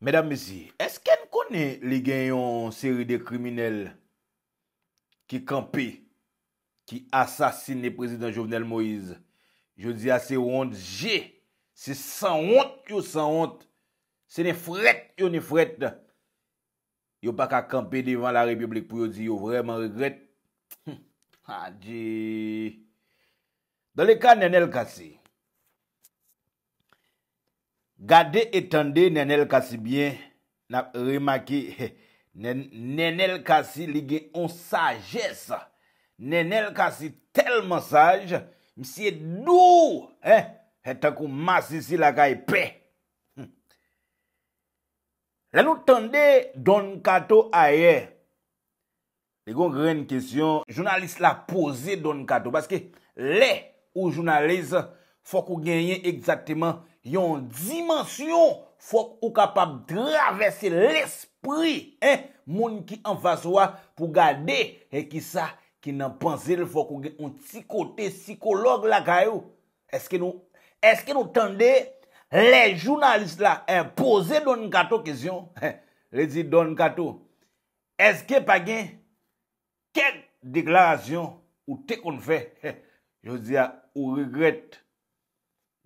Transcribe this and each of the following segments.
Medan mesi, eske n kone li genyon seri de kriminel ki kampe, ki asasine prezident Jovenel Moïse? Yo di ase wont, je, se san wont, yo san wont, se ne fret, yo ne fret, yo pa ka kampe divan la republik pou yo di, yo vreman regret. Ha ah, di, dal e ka nen el kase. Gade etande nenel kasi byen, nap remaki, nenel kasi ligye on sages, nenel kasi telman sage, misye dou, etan kou masisi la ka epè. Hm. La nou tende Don Kato aye, le gon gren kisyon, jounalise la pose Don Kato, baske le ou jounalise, fokou genye exactement yon dimensyon fok ou kapab dravesse l'espri moun ki anvaswa pou gade e ki sa ki nan panze l fok ou gen yon ti kote psikolog la kayou. Eske nou tende le jounaliste la impose Don Kato kizyon? Le zi Don Kato, eske pa gen ken deklarasyon ou te kon fè? Ou regret?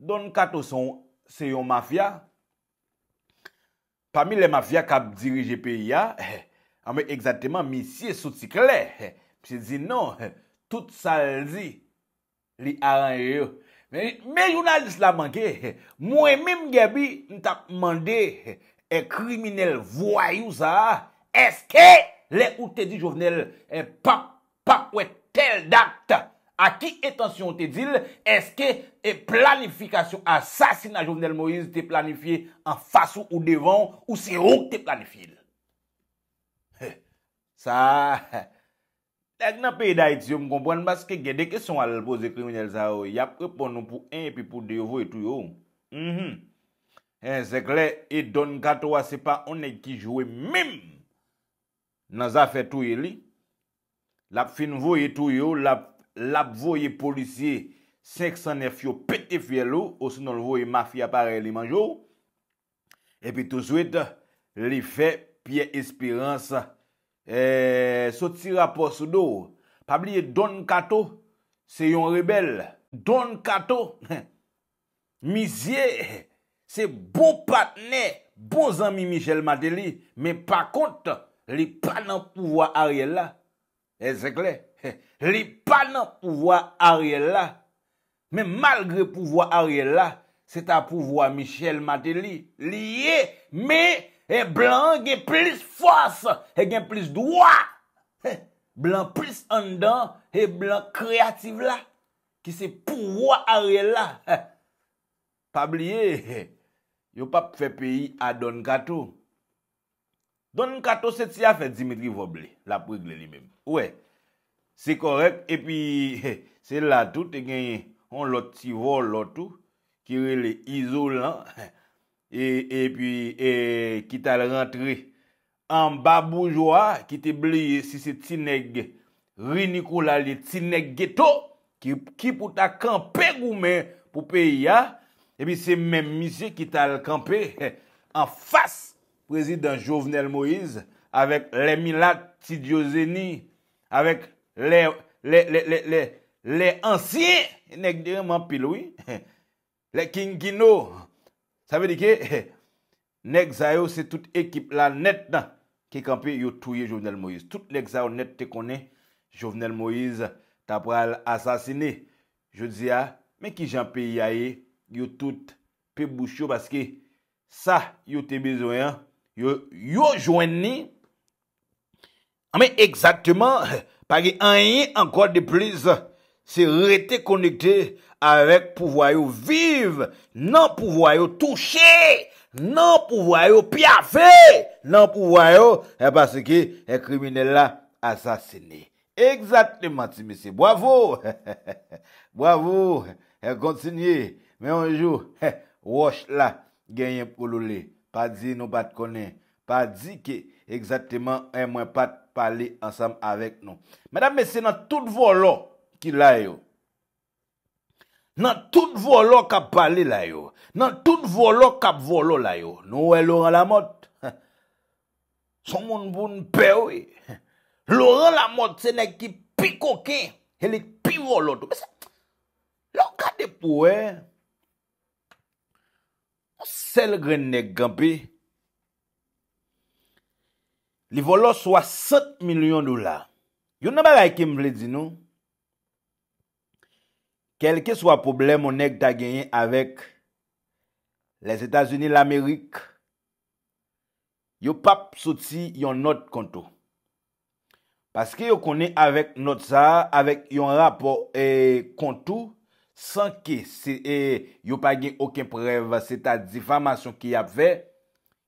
Don Kato son ou Se yon mafya, pami eh, ah, eh, non, eh, le mafya kab dirije pe ya, ame egzateman misye sotik le. Pse di nan, tout salzi li aran yo. Me yon alis la manke, mwen mime gyebi nta pman de e kriminel voyou za, eske le outedi jovenel e pap. ki etansyon te dil, eske eh, planifikasyon, asasina jounel Moïse te planifiye an fasu ou devan, ou se ou te planifiye. Sa, ek nan pey da etsyon m kompwen maske gede kesyon al pose kriminyel sa ou, oh, yap repon nou pou en epi pou deyo vou etou yo. Oh. Mm-hmm. En se kle, eton kato a ah, sepa, on ek ki jowe mèm nan zafè tou ye li. Lap fin vou etou yo, lap lap voye polisye, seksan e fyo pete fye lou, os non voye mafya pare li manjou, epi tout souet, li fe, piye espirans, eee, sot si rapos do, pabliye Don Kato, se yon rebel, Don Kato, misye, se bo patne, bo zami Michel Madeli, me pa kont, li pa nan pouvo a rye la, e zekle, Li pa nan pouvoi a rye la. Men malgre pouvoi a rye la, se ta pouvoi Michel Maté li. Li ye, me, e blan gen plis fos, e gen plis dwa. Blan plis andan, e blan kreativ la, ki se pouvoi a rye la. Pa bliye, yo pa pfe peyi a Don Kato. Don Kato se ti a fe Dimitri Voblé, la pouvi glen li men. Ou e, Se korek epi se la tout e genye on lot ti vol lot tout ki re le izolant epi ki tal rentre an baboujwa ki te blie si se tineg rinikou la li tineg geto ki pou ta kampe goumen pou pe ya epi se menmise ki tal kampe an fas prezident Jovenel Moïse avek Lemilat Tidioseni avek Le ansi Nek direman pilou Le kingino Sa ve di ke Nek zayou se tout ekip la net Ki kanpe yo touye Jovenel Moïse Tout nek zayou net te konen Jovenel Moïse ta pral asasine Je di ya Men ki janpe ya ye Yo tout pe bouchou Paske sa yo te bezoyan Yo joen ni Ame ekzaktman Ame Paki an yi anko de plis se rete konekte avek pouvoyou vive, nan pouvoyou touche, nan pouvoyou pyafe, nan pouvoyou e basi ki e krimine la asasine. Eksatman ti misi. Bravo! Bravo! E kontinye. Menonjou, wosh la genye poulole. Pa di nou bat konen, pa di ki Eksatiman en mwen pat pali ansam avek nou. Madame, se nan tout volo ki la yo. Nan tout volo kap pali la yo. Nan tout volo kap volo la yo. Nou wey loran la mot. Son moun moun moun pewe. Loran la mot se ne ki piko ke. Hele ki pi volo tou. Lo ka depo wey. Sel grene gampi. Li volo swa cent milyon dola. Yo nan ba la eke mble di nou? Kelke swa problem onek ta genyen avek les Etasuni l'Amerik, yo pap soti yon not konto. Paske yo konen avek not sa, avek yon rapor e, konto, san ke e, yo pa geny oken preve se ta difamasyon ki apvek,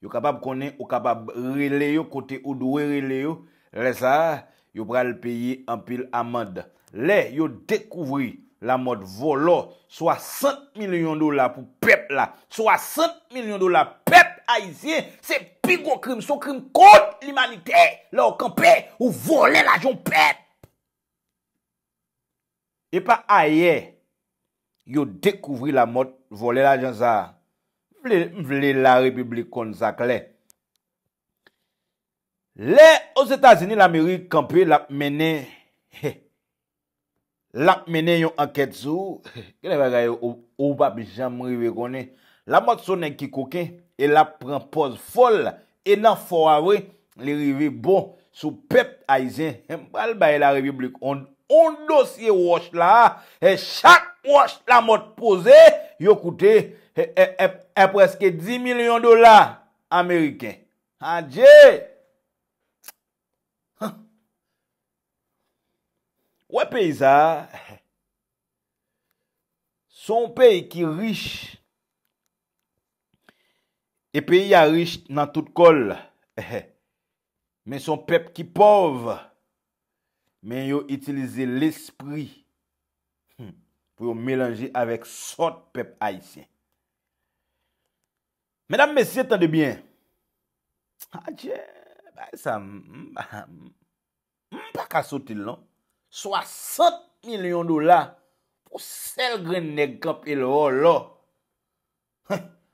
Yo kapab konen, yo kapab releyo, kote ou dwe releyo. Le sa, yo pral peye an pil amand. Le, yo dekouvri la mod volo. 60 milyon dola pou pep la. 60 milyon dola, pep aizye. Se bigo krim, so krim kont l'imanite. Le okanpe, yo vole la jon pep. E pa aye, yo dekouvri la mod vole la jon sa. Mvle la Republikon zakle Le, os Etasini l'Amerik Kampi lap mene Lap mene yon anket sou Kene vaga yon Ou papi jam rive konen La mot sonen ki koken E la prempoz fol E nan for avre, li rive bon Sou pep aizen Mbal baye la Republikon On dosye wosh la E chak wosh la mot pose E Yo koute, e preske 10 milyon dola Ameriken. Anje! Kwa pey za? Son pey ki riche. E pey ya riche nan tout kol. Men son pep ki pov. Men yo itilize l'espri. yo melange avèk sot pep aisyen. Mèdam mesye tande byen, a dje, a yè sa, mba ka sotil nan, swa sot milyon do la, pou sel grenèkop ilo o lo.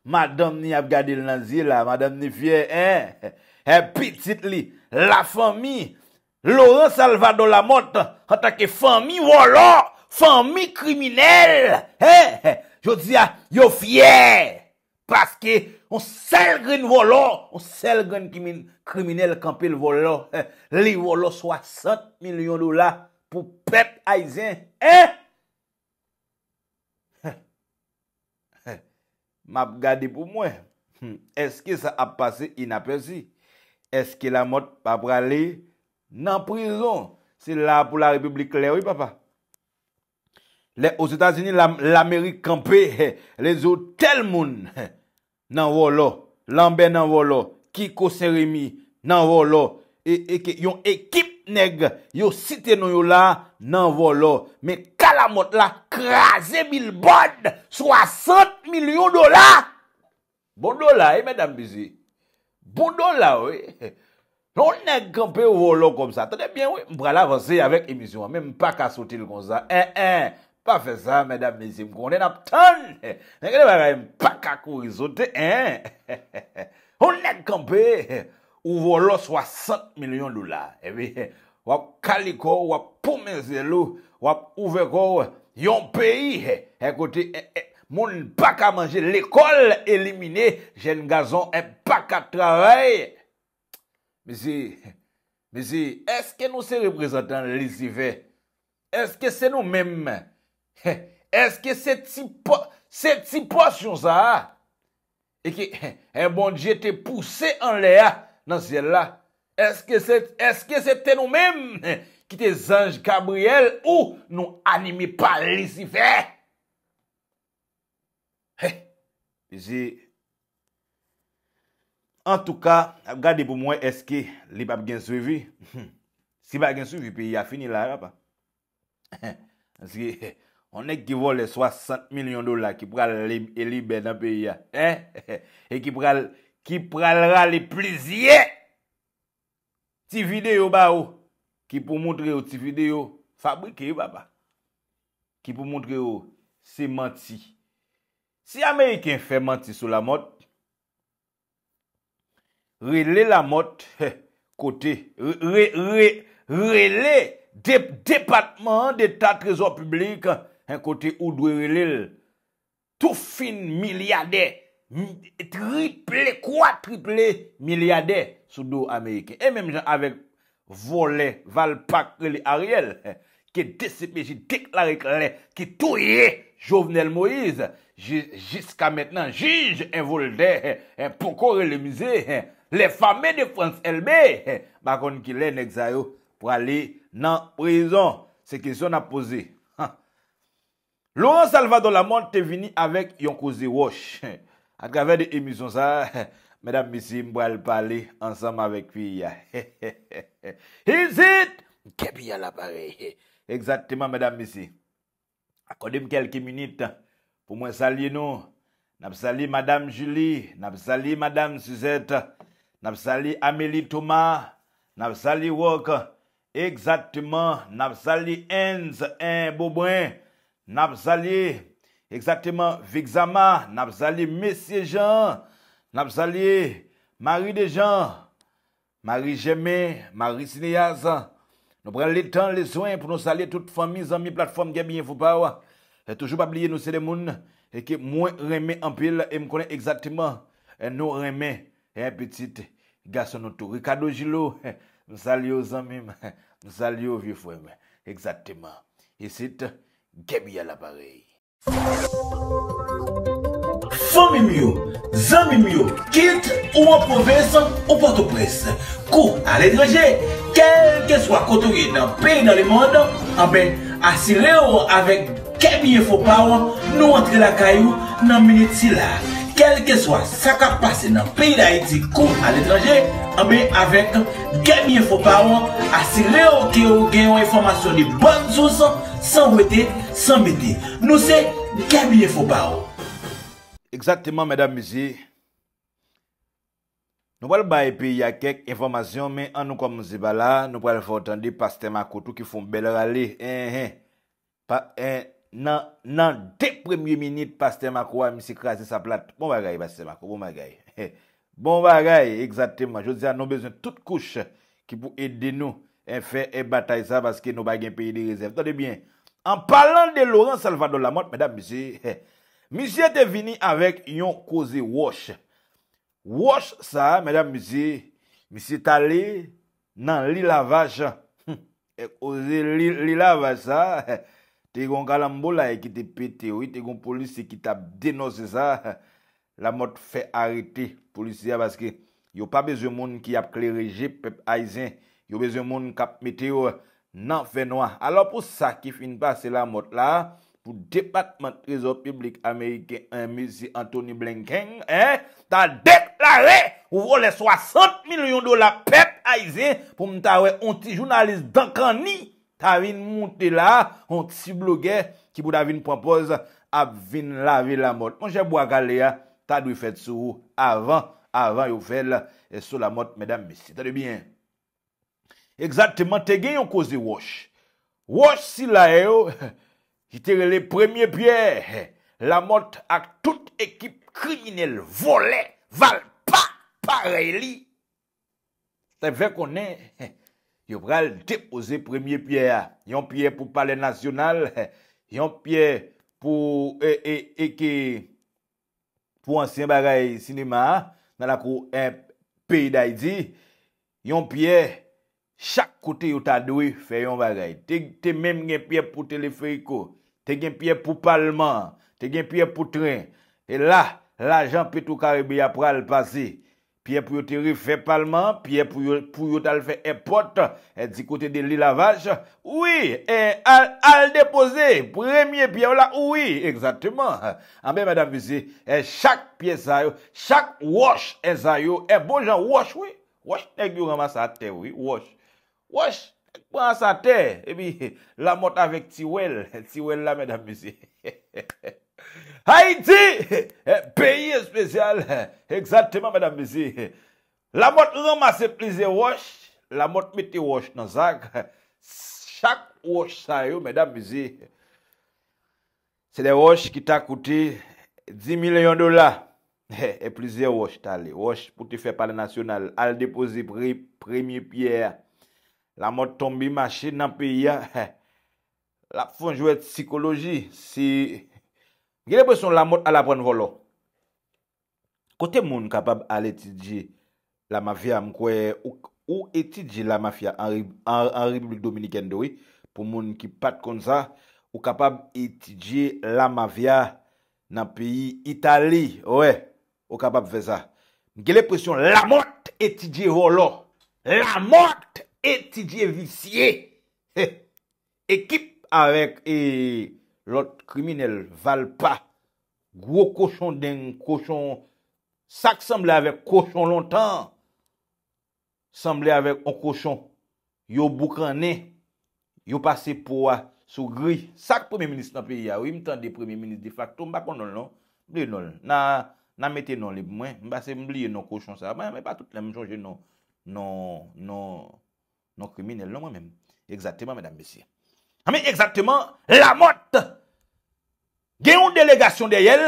Madame ni ap gadi lansi la, Madame ni fye, e eh, pitit li, la fomi, lorè salvado la mot, anta ke fomi o lo. Fami kriminel, he, he, je diya, yo fyer, paske, on sel gen volo, on sel gen kriminel kampe l volo, he, li volo 60 milyon dola pou pep aizen, he, he, he, he, map gade pou mwen, hm, eske sa ap pase inapensi, eske la mot pap rale nan prizon, se la pou la republik lèwi, papa, Os Etats-Unis, l'Amerik kampe, le zo tel moun nan volo. Lambe nan volo. Kiko Serimi nan volo. Yon ekip neg, yon site nou yo la nan volo. Me kalamot la krasi bilbond, 60 milyon dola. Bon dola, e, eh, mèdame Bizi. Bon dola, we. Non neg kampe ou volo kom sa. Tende bien, we, mbra la vaze avèk emisyon. Mè mpa ka sotil kon sa. E, e, e. pas fait ça, mesdames, messieurs, vous connaissez Napton. On n'a pas un paca hein. On est campé, ou volant 60 millions de dollars. Eh bien, ou ap kaliko, ou ap poumezelou, ou ouveko, yon pays, eh, écoutez, eh, eh, mon pas mon paca manger, l'école éliminée, jeune gazon, un paca travail. Mais si, est-ce que nous sommes représentants de fait? Est-ce que c'est nous-mêmes? He, eske se ti po, se ti po syon sa a? E ki, he, he, bon diye te pousse en le a, nan zel la. Eske se, eske se te nou mem, he, ki te zanj Gabriel ou nou anime pali si fe? He, e zi, en tou ka, ap gade pou mwen eske li pap gen suvi? Si pa gen suvi, pe ya fini la, rapa. He, en zi, he. On ek ki vo le 60 milyon dola ki pral elibè nan peyi ya. E ki pral, ki pralra le pleziye. Ti videyo ba ou, ki pou montre ou ti videyo fabrike yo baba. Ki pou montre ou se manti. Si Ameriken fè manti sou la motte, rele la motte, kote, rele, rele, depatman de ta trezor publik an, kote ou dwe rilil, tou fin miliade, triple, kwa triple, miliade, sou do Amerike. E menm jan avek volè, valpak relè a riel, ki de sepeji deklarèk lè, ki touye jovenel Moïse, jiska metnan, jij, envoldè, pou kore le mizè, le fame de France Elbe, bakon ki lè nek zayou, pou ali nan prizon. Se kison apose, Laurent Salvador Lamont te vini avèk Yonkozi Wosh Ak avèk de emisyon sa, Mèdame Missy mbo al pale ansèm avèk pi ya He he he he He's it! Kèp yal apare Eksatèman Mèdame Missy Akodèm kelki minute Pou mwen salye nou Naf salye Mèdame Julie Naf salye Mèdame Suzette Naf salye Amélie Thomas Naf salye Wok Eksatèman Naf salye Enz Enz Napzalye, Eksatèman, Vigzama, Napzalye, Mesye Jean, Napzalye, Mari de Jean, Mari Jemé, Mari Sineyaz, Nou pren lè tan lè soen, Pou nou salye tout fami, Zami, Platfom, Gemi, Fouba, Toujou pa pliye nou sè de moun, Eke mwen remè ampil, E mkone eksatèman, E nou remè, E petite, Gasonoutou, Rikado Jilou, Nou salye ou zami, Nou salye ou vifou, Eksatèman, E sitè, Gemi a la parey. Fon mi mi yo, zan mi mi yo, kit, ou waproves, ou patopres, kou al etranje, kel ke swa koto ge nan peyi nan li moun, ambe asire yo avek Gemi e Fopawa, nou antre la kayou nan minit si la. Kel ke swa saka pase nan peyi da iti, kou al etranje, ambe avek Gemi e Fopawa, asire yo ge yo informasyon li bon sou sa, San weti, san meti. Nou se, gabye fo ba ou. Eksatiman mèdame zi, nou wale baye pi ya kek informasyon, men an nou kom zi ba la, nou wale fortan di paste mako, tou ki foun bel rale. Eh, eh. Nan de premye minit, paste mako wale misi krasi sa plat. Bon bagay, paste mako, bon bagay. Eh, bon bagay, eksatiman. Je zi an nou bezon tout kouch ki pou edi nou. En fè e batay sa baske nou bagen peyi li rezèv. Tote bien. An palan de Laurent Salvador Lamotte, mèdap misi, misi ete vini avèk yon koze wosh. Wosh sa, mèdap misi, misi tale nan li lavaj. E koze li lavaj sa. Te yon kalambo la e ki te pete. Ou te yon polisi ki te ap denose sa. Lamotte fè arite. Polisi ya baske. Yo pa bezye moun ki ap klerije pep aizen. Yo bezye moun kap meteo nan fe noua. Alo pou sa ki fin pase la mot la, pou depatman trezor publik Amerike, un eh, mesi Anthony Blenking, eh, ta det la re, ouvo le 60 milyon do la pep aize, pou mta we onti jounalist dankani, ta vin monte la, onti bloger, ki pou davin propose, ap vin lavi la mot. Mwen jè bo akale ya, ta dwi fet sou, avan, avan yo fel, e sou la mot, medam besi. Tade bien. Exactement tege yon koze wosh. Wosh si la e yo, ki tere le premye pye, la mot ak tout ekip kriminele vole, val pa pareli. Te ve konen, yo pral depoze premye pye a. Yon pye pou pale nasyonal, yon pye pou eke e, e pou ansyen bagay sinema, men la kou e eh, pey da idi, yon pye... chak kote yo ta dwi, feyon bagay. Te menm gen pye pou teleferiko, te gen pye pou palman, te gen pye pou tren, e la, la jan petou karibi apra alpasi, pye pou yo te rife palman, pye pou yo talfe epote, e di kote de li lavaj, oui, e al depose, premye pye ou la, oui, ekzatman, ah, ambe mèdap vizi, e chak pye zayou, chak wosh e zayou, e bon jan wosh, wosh, ek yo ramasa ate, wosh, Wosh, ekpwa sa te, ebi, la mot avik ti wel, ti wel la, mèdam mizi. Haiti, peye spesyal, egzanteman, mèdam mizi. La mot nouman se plize wosh, la mot miti wosh nan zang. Chak wosh sa yo, mèdam mizi. Se de wosh ki ta kuti, 10 milyon dola, e plize wosh ta li. Wosh pou ti fe pale nasyonal, al depozi premiye pyeya. La mot tombi mache nan pe ya. La fonjou ete psikoloji. Gele pwesyon la mot ala pren volo. Kote moun kapab al etidje la mafia. Mkwe ou etidje la mafia an Republik Dominikende. Poun moun ki pat kon sa. Ou kapab etidje la mafia nan peyi Itali. Ou kapab veza. Gele pwesyon la mot etidje volo. La mot etidje. Tidye visye Ekip avek Lot kriminel Val pa Gro koshon den koshon Sak semble avek koshon lontan Semble avek O koshon Yo boukane Yo pase poua sou gri Sak premi menis nan piya Ou im tan de premi menis de facto Mba kon non Mba se mbliye non koshon Mba se mbliye non koshon non. Non krimine, lè mwen non, mèm. Eksatèman, mèdame messie. A ah, mè, eksatèman, la motte! Gen yon delegasyon de yèl,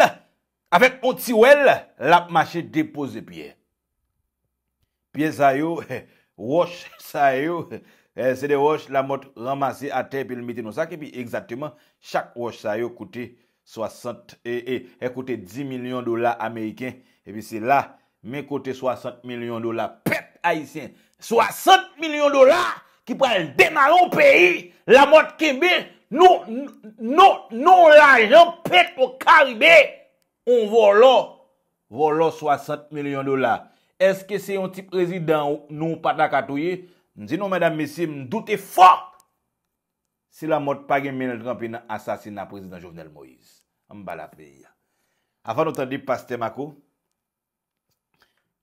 avèk yon tiwèl, la mâche depose piè. Piè zayou, wòch zayou, eh, se de wòch la motte ramase atè, pi l'miti nou sa, ki pi eksatèman, chak wòch zayou koute 60, e koute 10 milyon dola amèyken, e pi si la, mè koute 60 milyon dola, pep, a yisèn, 60 milyon dola ki prel demalon peyi La mot keme, nou la jan pek ou karime On volo, volo 60 milyon dola Eske se yon tip prezident nou patakatouye Ndi nou mèdam mesi mdoute fok Si la mot pagi menel Trump in asasina prezident Jovenel Moïse Mbala peyi Afan nou te di pas temako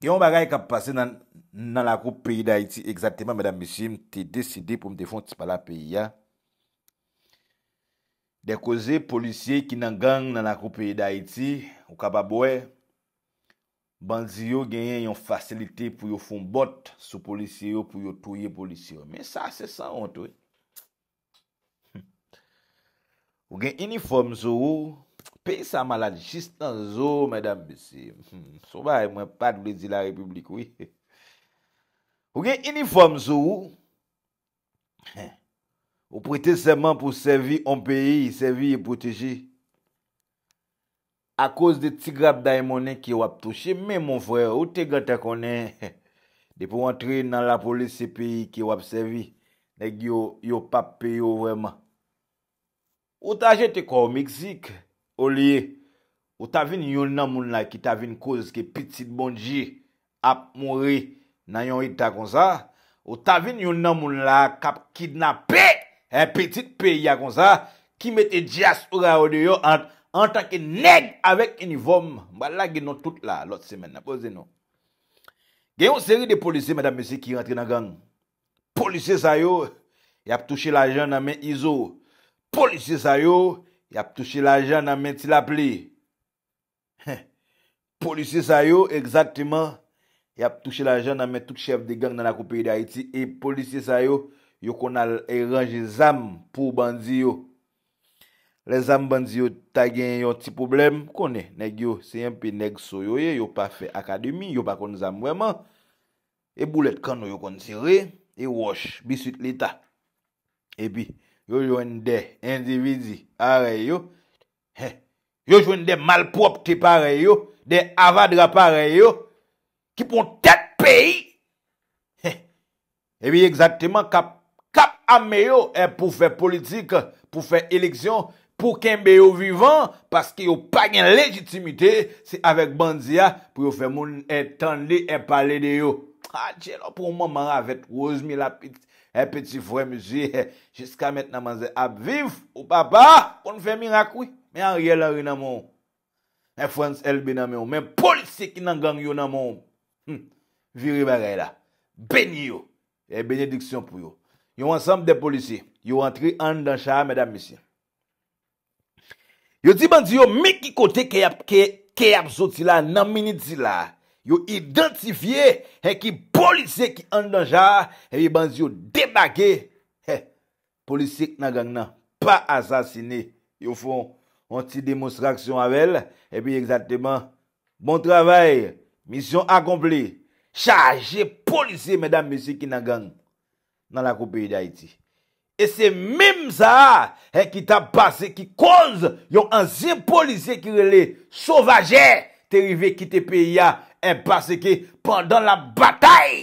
Yon bagay kap pase nan... nan lakou peyi da iti ekzateman mèdame besi mte deside pou mte fon tispa la peyi ya dekoze polisye ki nan gang nan lakou peyi da iti wakaba bwe banzi yo genyen yon fasilite pou yo fon bot sou polisye yo pou yo touye polisye yo men sa se san ont we w gen uniform zo ou peyi sa malajistan zo mèdame besi sou hmm, ba mwen pat vle di la republik we he he Ou gen uniform sou, ou prete seman pou servi an peyi, servi e proteji. A koz de tigrap da e mounen ki wap touche, men moun fre, ou tigrap ta konen, de pou antre nan la polis se peyi ki wap servi, neg yo pap peyo vreman. Ou ta jete ko ou Meksik, ou liye, ou ta vin yon nan moun la ki ta vin koz ke pitit bonji ap moun rey. nan yon ita kon sa, ou tavin yon nan moun la kap kidnapè, e eh, petit peyi ya kon sa, ki mette jas ou ga ou deyo an tanke neg avèk inivom, ba la genon tout la lot semen, na pose non. Genon seri de polisi, mèdam mesi, ki rentre nan gang. Polisi sayo, yap touche la jan nan men Izo. Polisi sayo, yap touche la jan nan men Tilapli. Polisi sayo, exactement, yap touche la jan nan men tout chef de gang nan la koupi de Haiti, e polisye sa yo, yo kon al eranje zam pou bandzi yo, le zam bandzi yo tagyen yo ti problem, kon e, neg yo, se yon pe neg so yo, yo pa fe akademi, yo pa kon zam weman, e boulet kano yo kon sire, e wash bisuit lita, e bi, yo jwen de indivizi, a re yo, yo jwen de malprop tipa re yo, de avadra pa re yo, ki pou tèt peyi. Ebi, e ekzakteman kap ame yo e pou fè politik, pou fè eleksyon, pou kenbe yo vivan, paske yo pa gen legitimite, se avek bandia, pou yo fè moun entande e pale de yo. A, chè la pou maman avèt, roz mi la pit, e peti fwè musi, jiska met nanman zè ap viv, ou papa, kon fè mirak wè, men a riyè la wè nanmou, e frans elbe nanmè yo, men pol se ki nan gang yo nanmou, Hmm. Viri varey la... Beni yo... E benediksyon pou yo... Yo ansampe de polisi... Yo antri an danja... Yo di bandi yo meki kote... Ke ap zo ti la... Nanmini ti la... Yo identifiye... E ki polisi ki an danja... E yo bandi yo debage... Eh, polisi nan gang nan... Pa asasine... Yo fon... On ti demonstraksyon avel... E pi exactement... Bon travay... misyon akomple, chaje polise, mèdam mèsi Kinagang, nan lakou peyi de Haiti. E se mèm sa, e ki ta pase ki konz, yon anzi polise ki rele, sovajè, te rive ki te peyi ya, e pase ki, pandan la batay,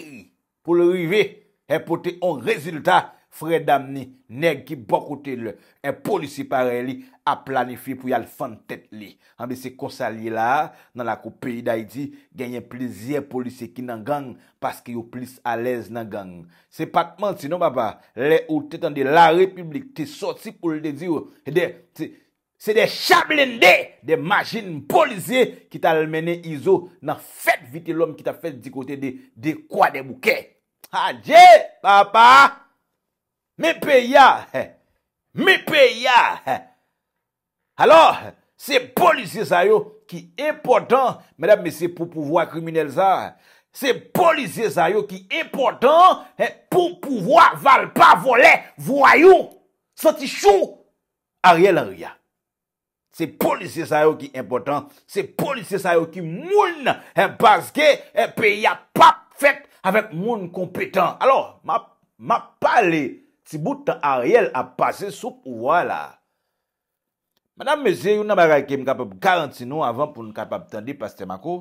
pou le rive, e pote on rezultat, Fredam ni neg ki bokote le. E polisi pare li a planifi pou yal fan tet li. Ambe se konsalye la, nan la ko peyi da iti, genye pleziye polisi ki nan gang, paske yo plis alez nan gang. Se patman si nou baba, le ou tetan de la republik, te sotsi pou le e de di yo, se de chablen de, de majin polisi, ki tal mene izo nan fet vitil om ki ta fes di kote de kwa de mouke. Adje, papa! Mè pè ya, mè pè ya. Alors, se polisye zayou ki impotant, mèdèm, mè se pou pouvoi kriminele zan, se polisye zayou ki impotant, pou pouvoi valpa volè, voyou, soti chou, a rè lè rè ya. Se polisye zayou ki impotant, se polisye zayou ki moun, baske, pè ya pafèk, avèk moun kompetant. Alors, mè palè, Ti boutan a riel a pase sou pou wala. Madame Meze, yon nanba rayke m kapab garanti nou avan pou m kapab tendi paste mako.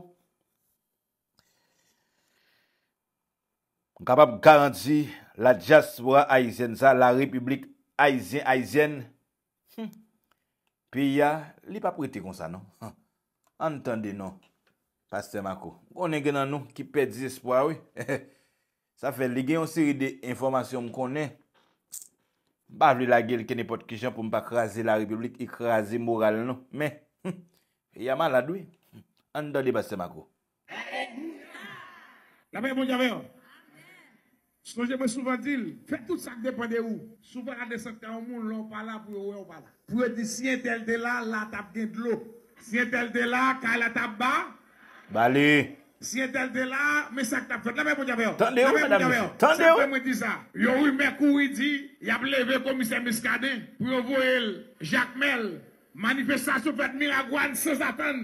M kapab garanti la diaspora aizyen sa, la republik aizyen. Pi ya, li pa prete kon sa nou. An tendi nou, paste mako. Konen genan nou, ki pedi espoa wè. Sa fè le gen yon siri de informasyon m konen. Bav li la gil kene pot kishan pou m pa krasi la republik, i krasi moral nou. Me, yaman la dwi. An do li basse mako. La mè moun jave yo. Sko jè mè souvan dil, fè tout sa k depan de ou. Souvan a de sante an moun, lò pala pou yò wè wò pala. Pou e di siye tel de la, la tap gen d'lo. Siye tel de la, ka la tap ba. Bali. Si entel bon, bon, de la, mesak kap fet. La mè moun jave yo. Ton de yo mè moun jave yo. Ton de yo mè moun jave yo. Yo wè mè kou wè di, yab lè vè komise miskade, pou yo vò el, jacmel, manifestasyon fèt miragwan, sezaten,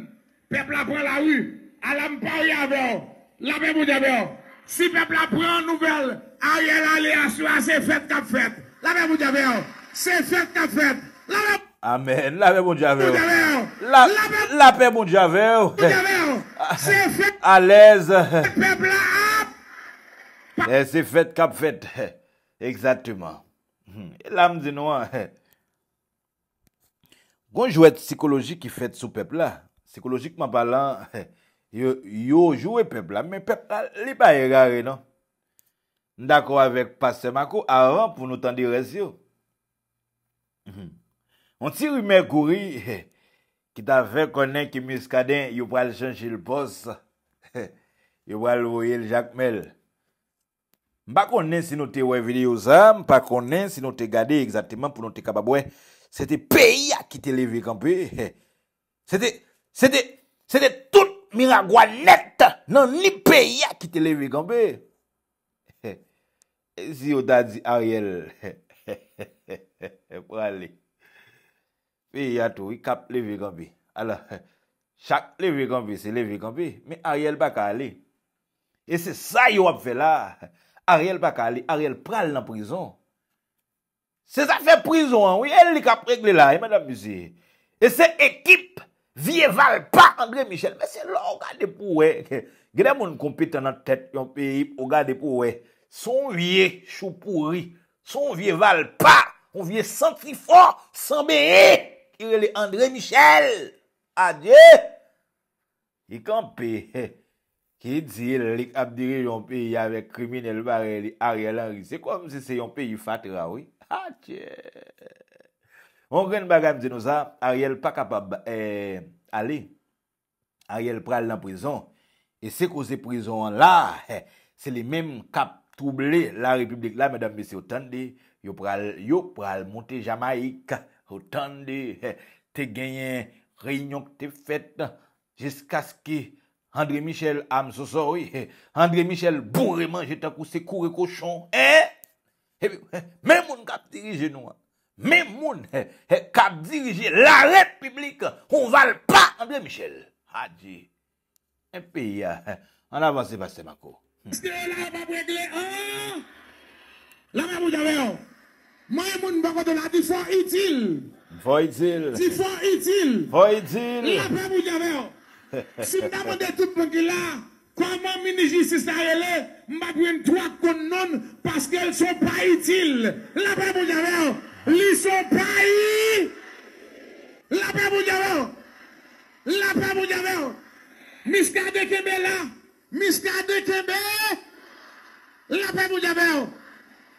pepla prè la wè, alè mpè wè yave yo. La mè moun jave yo. Si pepla prè nouvel, a yè la lè aswa, se fèt kap fet. La mè moun jave yo. Se fèt kap fet. La mè moun jave yo. La pe moun jave ou ah, A lez eh, eh, hmm. E se fet kap fet Eksatouman E lam di nou an ah, eh. Gon jouet Psikolojik ki fet sou pep la Psikolojikman balan Yo jouet pep la Men pep la li ba e gare non Ndako avèk passe mako Aran pou nou tan diresyo hmm. On ti rime kouri E I ta fe konen ki miskaden yo pral chanchi l pos Yo pral voye l jakmel Mba konen si nou te we vide yo zan Mba konen si nou te gade exactement pou nou te kaba bwen Se te peya ki te leve kampi Se te, se te, se te tout miragwa net Nan li peya ki te leve kampi e Si yo ta di ariel Pwa li Pi yato, i kap levi gampi. Ala, chak levi gampi, se levi gampi. Mi Ariel Bakali. E se sa yo ap fe la. Ariel Bakali, Ariel pral nan prizon. Se sa fe prizon, wye, el li kap regle la, e madame Musi. E se ekip, vie val pa, André Michel. Mese la, o gade pou we. Gade moun kompite nan tèt, yon pi hip, o gade pou we. Son vie choupouri. Son vie val pa. Son vie santrifon, sanbeye. I rele André Michel. Adieu. I kampe. Ki di li kab dire yon pe yave kriminelle barre li Ariel Henry. Se kwa mse se yon pe yu fatra ouy. Adieu. Mwen kren bagam zenoza. Ariel pa kapab. Eh, Ali. Ariel pral nan prizon. E se ko se prizon la. Se li men kap trouble la republik la. La mèdame mè se otande. Yo pral monte Jamaika. O tan de eh, te genyen reynyon ke te fet jeska ski André Michel am soso yi. Eh, André Michel bourreman jeta kouse kou re kouchon. Men eh moun kap dirije nou. Men moun kap dirije la rep publik kon val pa André Michel. Adi. Ah, Epi ya. An avansi pa se mako. Hmm. Ske la ap ap regle an. La moun jave an. Ma yon moun bago do la, ti fò itil. Fò itil. Ti fò itil. Fò itil. La pe moun jave yo. Si mda moun de tupon ki la, kwa moun mini jistis ta yele, mba bwen twa kon non, paske el son pa itil. La pe moun jave yo. Li son pa itil. La pe moun jave yo. La pe moun jave yo. Mis ka de kebe la. Mis ka de kebe. La pe moun jave yo.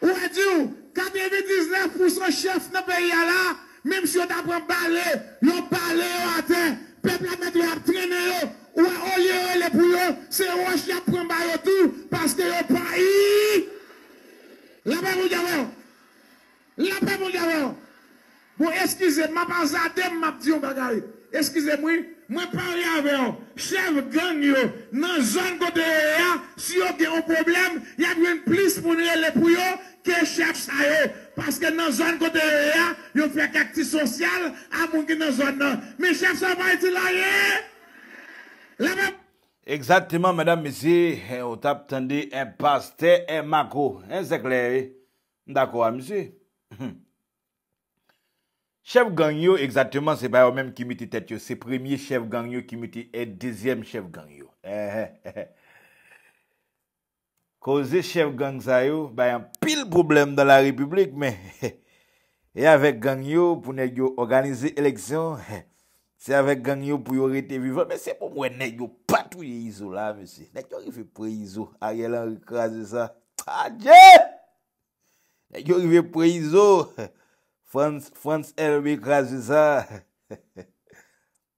Ou e diyo. 99% chef dans le pays là, même si on un balai, on parle à matin, peuple a mettre à traîner, ou à y les bouillons, c'est roche qui apprend bail tout, parce que au pays. La paix pour Dieu. La paix pour Dieu. Bon, excusez-moi, pas zade, m'a dit un bagage. Excusez-moi, moi parler avec eux. Chef gang, yo, dans la zone si vous avez un problème, il y a plus pour nous les bouillons. Ke chef sa yo, e, paske nan zon kote yo e ya, yo fe kakti sosyal, a moun ki nan zon nan. Mi chef sa bay ti la yo. Eksatiman, madame, misi, yo tap tendi, e eh, paste, e eh, mako, e eh, zekle, e. Ndakwa, misi. Chef gangyo, eksatiman, se bay yo menm ki miti tet yo. Se premiye chef gangyo ki miti e dizyem chef gangyo. Ehehehe. Kouze chev gang sa yo, bayan pil problem dan la republik men. E avek gang yo pou nek yo organize eleksyon. Se avek gang yo pou yo rete vive. Men se pou mwen nek yo patou ye izo la, mesi. Nek yo rive pre-izo, a ye lan rikras di sa. A dje! Nek yo rive pre-izo. France LB rikras di sa.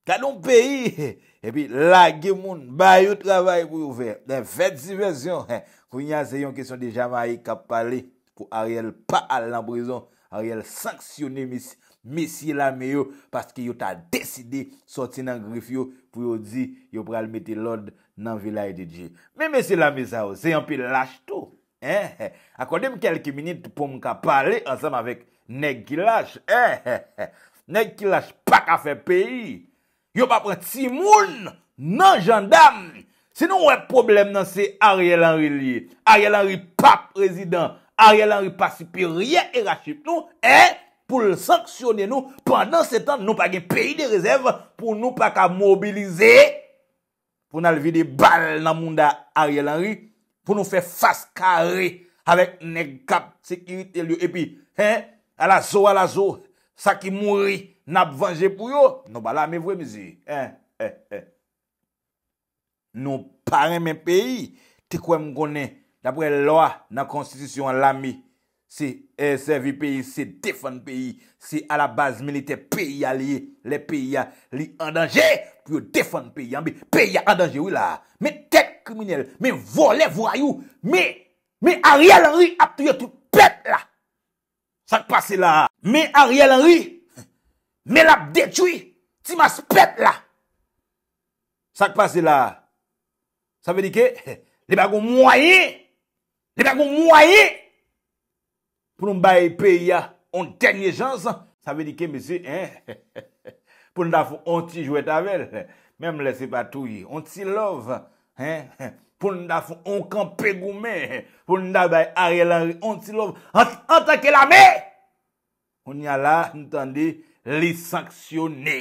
Kanon peyi! E pi lage moun, ba yon travay pou yon ver. Fèd sivèsyon, kou yon se yon kisyon de jama yi kap pale, kou a riel pa al nan brison, a riel sanksyone misi lami yo, paske yon ta deside soti nan grif yo, pou yon di yon pral meti lod nan vilay di dji. Me misi lami sa ou, se yon pi lache tou. Akode m kelki minute pou m kap pale ansam avèk neg ki lache. Neg ki lache pa ka fè peyi. Yo pa pre ti moun nan jandam. Se nou wè problem nan se Ariel Henry liye. Ariel Henry pa prezident. Ariel Henry pa sipi rye irachip nou. E pou l sanksyone nou. Pendan se tan nou pa gen peyi de rezèv. Pou nou pa ka mobilize. Pou nou al vide bal nan moun da Ariel Henry. Pou nou fe faskare. Awek negap sekirite liyo. E pi alazo alazo. Sa ki mouri, nab venje pou yo. No bala me vwe mizi. Eh, eh, eh. No paremen peyi, te kwen mgonen, dapwe lwa nan konstitusyon lami. Se eservi peyi, se defan peyi, se ala baz milite peyi alie, le peyi alie andanje, pou yo defan peyi yambi. Peyi andanje wila. Me tek kriminel, me vole vwa yu, me a rial ri ap te yo tout pek la. Sa kpase la. Men Ariel Henry, men la detuy, ti mas pet la. Sak pase la, sa ve di ke, le bago mwaye, le bago mwaye. Poun mbaye pe ya, on tenye jansan, sa ve di ke, mesi, he, he, he, he, he. Poun mda foun, on ti jwet avèl, men mlese pa touye, on ti love, he, he, he. Poun mda foun, on kan pe goumen, pou mda baye Ariel Henry, on ti love, an tanke la mey. On y a la, nou tande, li saksyonè.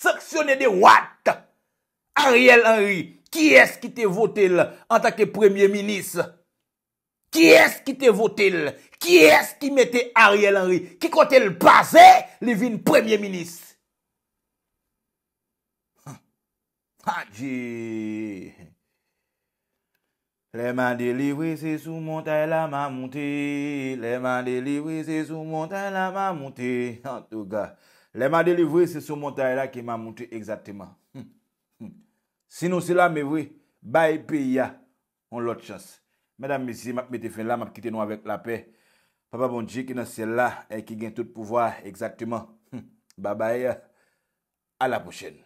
Saksyonè de what? Ariel Henry, ki es ki te votèl en takè premier-ministre? Ki es ki te votèl? Ki es ki metè Ariel Henry? Ki kontèl pasè li vin premier-ministre? Hadji... Lèman deli wè se sou montaè la ma moun te. Lèman deli wè se sou montaè la ma moun te. En tout gars. Lèman deli wè se sou montaè la ki ma moun te. Exactement. Sinon sila mè wè. Bayi piya. On lot chans. Mèdame misi mèp mète fin la mèp kite nou avèk la pe. Fapa bonji ki nan sel la. E ki gen tout pouvoi. Exactement. Bayi. A la pochèn.